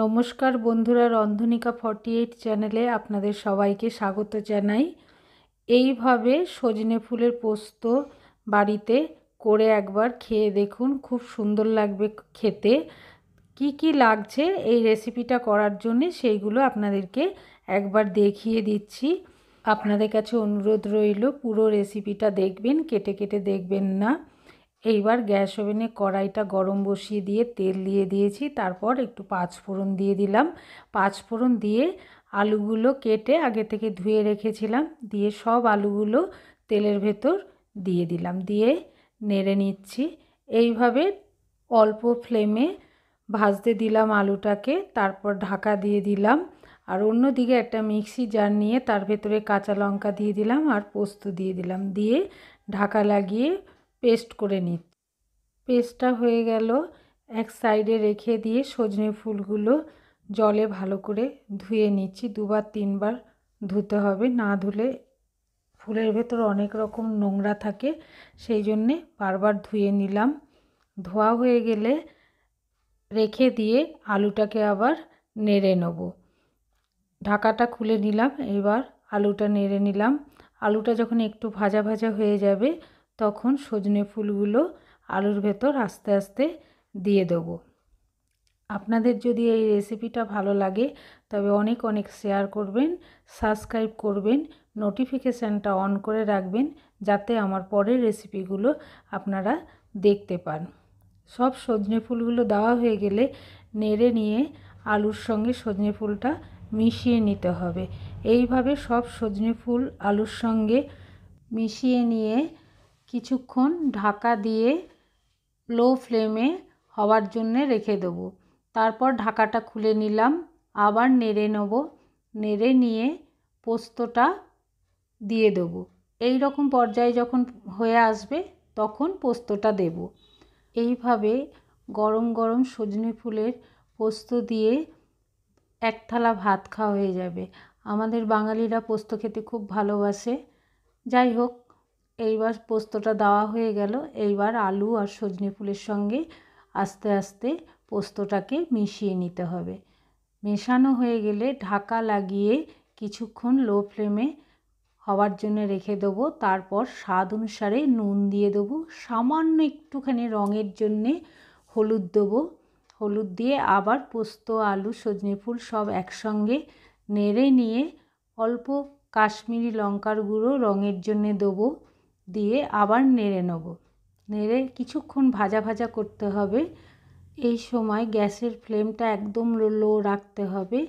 নমস্কার বন্ধুরা রন্ধনিকা forty eight চ্যানেলে আপনাদের সবাইকে স্বাগত জানাই এইভাবে সজনে ফুলের পোস্ত বাড়িতে করে একবার খেয়ে দেখুন খুব সুন্দর লাগবে খেতে কি কি লাগছে এই রেসিপিটা করার জন্যে সেইগুলো আপনাদেরকে একবার দেখিয়ে দিচ্ছি আপনাদের কাছে অনুরোধ রইল পুরো রেসিপিটা দেখবেন কেটে কেটে দেখবেন না এইবার গ্যাস ওভেনে কড়াইটা গরম বসিয়ে দিয়ে তেল দিয়ে দিয়েছি তারপর একটু পাঁচ ফোড়ন দিয়ে দিলাম পাঁচ ফোড়ন দিয়ে আলুগুলো কেটে আগে থেকে ধুয়ে রেখেছিলাম দিয়ে সব আলুগুলো তেলের ভেতর দিয়ে দিলাম দিয়ে নেড়ে নিচ্ছি এইভাবে অল্প ফ্লেমে ভাজতে দিলাম আলুটাকে তারপর ঢাকা দিয়ে দিলাম আর অন্য দিকে একটা মিক্সি জার নিয়ে তার ভেতরে কাঁচা লঙ্কা দিয়ে দিলাম আর পোস্ত দিয়ে দিলাম দিয়ে ঢাকা লাগিয়ে পেস্ট করে নিচ্ছি পেস্টটা হয়ে গেল এক সাইডে রেখে দিয়ে সজনে ফুলগুলো জলে ভালো করে ধুয়ে নিচ্ছি দুবার তিনবার ধুতে হবে না ধুলে ফুলের ভেতর অনেক রকম নোংরা থাকে সেই জন্যে বারবার ধুয়ে নিলাম ধোয়া হয়ে গেলে রেখে দিয়ে আলুটাকে আবার নেড়ে নেব ঢাকাটা খুলে নিলাম এবার আলুটা নেড়ে নিলাম আলুটা যখন একটু ভাজা ভাজা হয়ে যাবে তখন সজনে ফুলগুলো আলুর ভেতর আস্তে আস্তে দিয়ে দেবো আপনাদের যদি এই রেসিপিটা ভালো লাগে তবে অনেক অনেক শেয়ার করবেন সাবস্ক্রাইব করবেন নোটিফিকেশানটা অন করে রাখবেন যাতে আমার পরের রেসিপিগুলো আপনারা দেখতে পান সব সজনে ফুলগুলো দেওয়া হয়ে গেলে নেড়ে নিয়ে আলুর সঙ্গে সজনে ফুলটা মিশিয়ে নিতে হবে এইভাবে সব সজনে ফুল আলুর সঙ্গে মিশিয়ে নিয়ে কিছুক্ষণ ঢাকা দিয়ে লো ফ্লেমে হওয়ার জন্যে রেখে দেবো তারপর ঢাকাটা খুলে নিলাম আবার নেড়ে নেব নেড়ে নিয়ে পোস্তটা দিয়ে দেবো এই রকম পর্যায়ে যখন হয়ে আসবে তখন পোস্তটা দেব এইভাবে গরম গরম সজনে ফুলের পোস্ত দিয়ে এক থালা ভাত খাওয়া হয়ে যাবে আমাদের বাঙালিরা পোস্ত খেতে খুব ভালোবাসে যাই হোক এইবার পোস্তটা দেওয়া হয়ে গেল এইবার আলু আর সজনে ফুলের সঙ্গে আস্তে আস্তে পোস্তটাকে মিশিয়ে নিতে হবে মেশানো হয়ে গেলে ঢাকা লাগিয়ে কিছুক্ষণ লো ফ্লেমে হওয়ার জন্য রেখে দেবো তারপর স্বাদ অনুসারে নুন দিয়ে দেবো সামান্য একটুখানি রঙের জন্যে হলুদ দেবো হলুদ দিয়ে আবার পোস্ত আলু সজনে ফুল সব একসঙ্গে নেড়ে নিয়ে অল্প কাশ্মীরি লঙ্কার গুঁড়ো রঙের জন্যে দেবো দিয়ে আবার নেড়ে নেব নেড়ে কিছুক্ষণ ভাজা ভাজা করতে হবে এই সময় গ্যাসের ফ্লেমটা একদম লো রাখতে হবে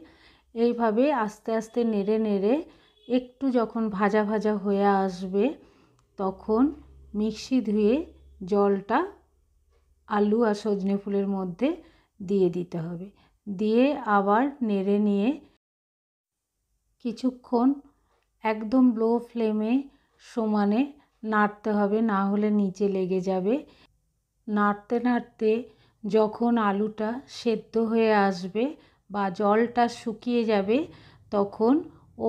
এইভাবে আস্তে আস্তে নেড়ে নেড়ে একটু যখন ভাজা ভাজা হয়ে আসবে তখন মিক্সি ধুয়ে জলটা আলু আর সজনে ফুলের মধ্যে দিয়ে দিতে হবে দিয়ে আবার নেড়ে নিয়ে কিছুক্ষণ একদম লো ফ্লেমে সমানে নাড়তে হবে না হলে নিচে লেগে যাবে নাড়তে নাড়তে যখন আলুটা সেদ্ধ হয়ে আসবে বা জলটা শুকিয়ে যাবে তখন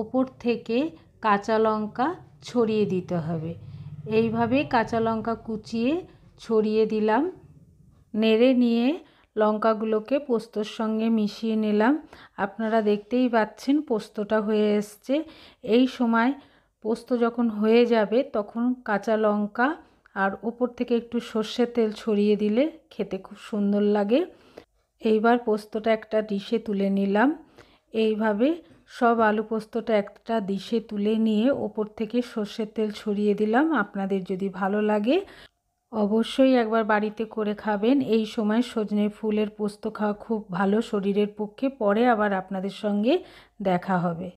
ওপর থেকে কাঁচা লঙ্কা ছড়িয়ে দিতে হবে এইভাবে কাঁচা লঙ্কা কুচিয়ে ছড়িয়ে দিলাম নেড়ে নিয়ে লঙ্কাগুলোকে পোস্তর সঙ্গে মিশিয়ে নিলাম আপনারা দেখতেই পাচ্ছেন পোস্তটা হয়ে এসছে এই সময় পোস্ত যখন হয়ে যাবে তখন কাঁচা লঙ্কা আর ওপর থেকে একটু সর্ষের তেল ছড়িয়ে দিলে খেতে খুব সুন্দর লাগে এইবার পোস্তটা একটা ডিশে তুলে নিলাম এইভাবে সব আলু পোস্তটা একটা ডিশে তুলে নিয়ে ওপর থেকে সর্ষের তেল ছড়িয়ে দিলাম আপনাদের যদি ভালো লাগে অবশ্যই একবার বাড়িতে করে খাবেন এই সময় সজনে ফুলের পোস্ত খাওয়া খুব ভালো শরীরের পক্ষে পরে আবার আপনাদের সঙ্গে দেখা হবে